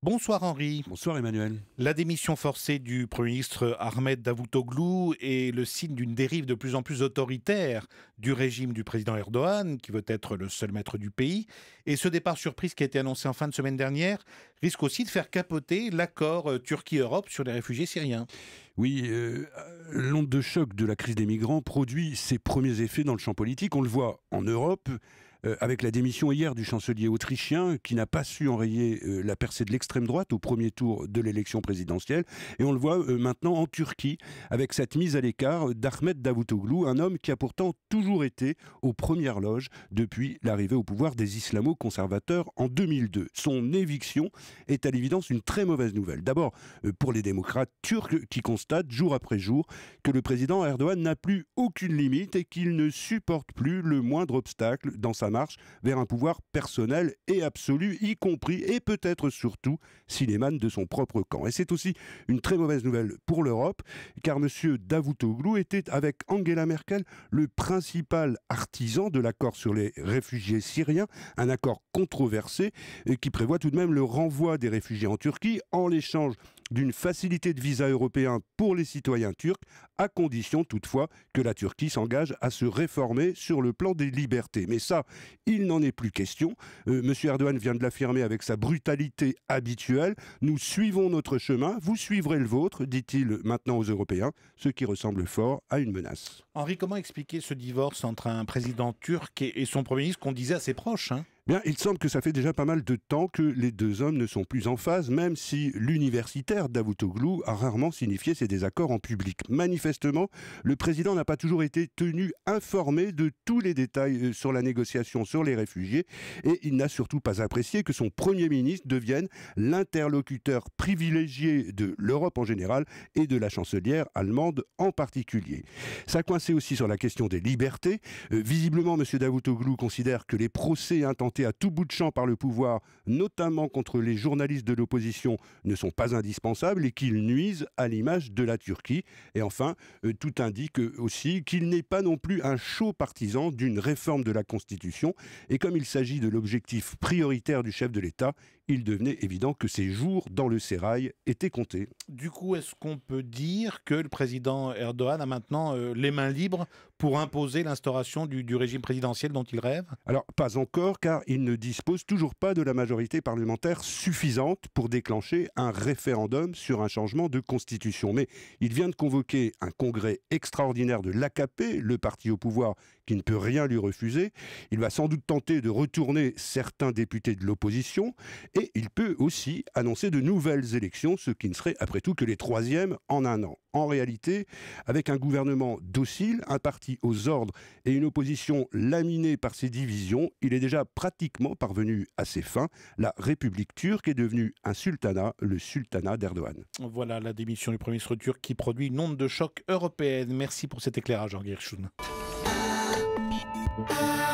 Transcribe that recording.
Bonsoir Henri. Bonsoir Emmanuel. La démission forcée du Premier ministre Ahmed Davutoğlu est le signe d'une dérive de plus en plus autoritaire du régime du président Erdogan, qui veut être le seul maître du pays. Et ce départ surprise qui a été annoncé en fin de semaine dernière risque aussi de faire capoter l'accord Turquie-Europe sur les réfugiés syriens. Oui, euh, l'onde de choc de la crise des migrants produit ses premiers effets dans le champ politique. On le voit en Europe euh, avec la démission hier du chancelier autrichien euh, qui n'a pas su enrayer euh, la percée de l'extrême droite au premier tour de l'élection présidentielle. Et on le voit maintenant en Turquie avec cette mise à l'écart d'Ahmet Davutoglu, un homme qui a pourtant toujours été aux premières loges depuis l'arrivée au pouvoir des islamo-conservateurs en 2002. Son éviction est à l'évidence une très mauvaise nouvelle. D'abord pour les démocrates turcs qui constatent jour après jour que le président Erdogan n'a plus aucune limite et qu'il ne supporte plus le moindre obstacle dans sa marche vers un pouvoir personnel et absolu, y compris et peut-être surtout s'il émane de son propre camp. Et c'est aussi une très mauvaise nouvelle pour l'Europe, car M. Davutoglu était avec Angela Merkel le principal artisan de l'accord sur les réfugiés syriens, un accord controversé euh, qui prévoit tout de même le renvoi des réfugiés en Turquie en l'échange d'une facilité de visa européen pour les citoyens turcs, à condition toutefois que la Turquie s'engage à se réformer sur le plan des libertés. Mais ça, il n'en est plus question. Euh, M. Erdogan vient de l'affirmer avec sa brutalité habituelle. Nous suivons notre chemin, vous suivrez le vôtre, dit-il maintenant aux Européens, ce qui ressemble fort à une menace. Henri, comment expliquer ce divorce entre un président turc et son Premier ministre qu'on disait assez proche hein il semble que ça fait déjà pas mal de temps que les deux hommes ne sont plus en phase, même si l'universitaire Davutoglu a rarement signifié ses désaccords en public. Manifestement, le président n'a pas toujours été tenu informé de tous les détails euh, sur la négociation sur les réfugiés et il n'a surtout pas apprécié que son Premier ministre devienne l'interlocuteur privilégié de l'Europe en général et de la chancelière allemande en particulier. Ça coincé aussi sur la question des libertés. Euh, visiblement, M. Davutoglu considère que les procès intentés à tout bout de champ par le pouvoir, notamment contre les journalistes de l'opposition, ne sont pas indispensables et qu'ils nuisent à l'image de la Turquie. Et enfin, euh, tout indique aussi qu'il n'est pas non plus un chaud partisan d'une réforme de la Constitution. Et comme il s'agit de l'objectif prioritaire du chef de l'État, il devenait évident que ses jours dans le sérail étaient comptés. Du coup, est-ce qu'on peut dire que le président Erdogan a maintenant euh, les mains libres pour imposer l'instauration du, du, régime présidentiel dont il rêve Alors, pas encore, car il ne dispose toujours pas de la majorité parlementaire suffisante pour déclencher un référendum sur un changement de constitution. Mais il vient de convoquer un congrès extraordinaire de l'AKP, le parti au pouvoir qui ne peut rien lui refuser. Il va sans doute tenter de retourner certains députés de l'opposition et il peut aussi annoncer de nouvelles élections, ce qui ne serait après tout que les troisièmes en un an. En réalité, avec un gouvernement docile, un parti aux ordres et une opposition laminée par ses divisions, il est déjà pratiquement parvenu à ses fins. La République turque est devenue un sultanat, le sultanat d'Erdogan. Voilà la démission du Premier ministre turc qui produit une onde de choc européenne. Merci pour cet éclairage, Jean Gershon. Bye.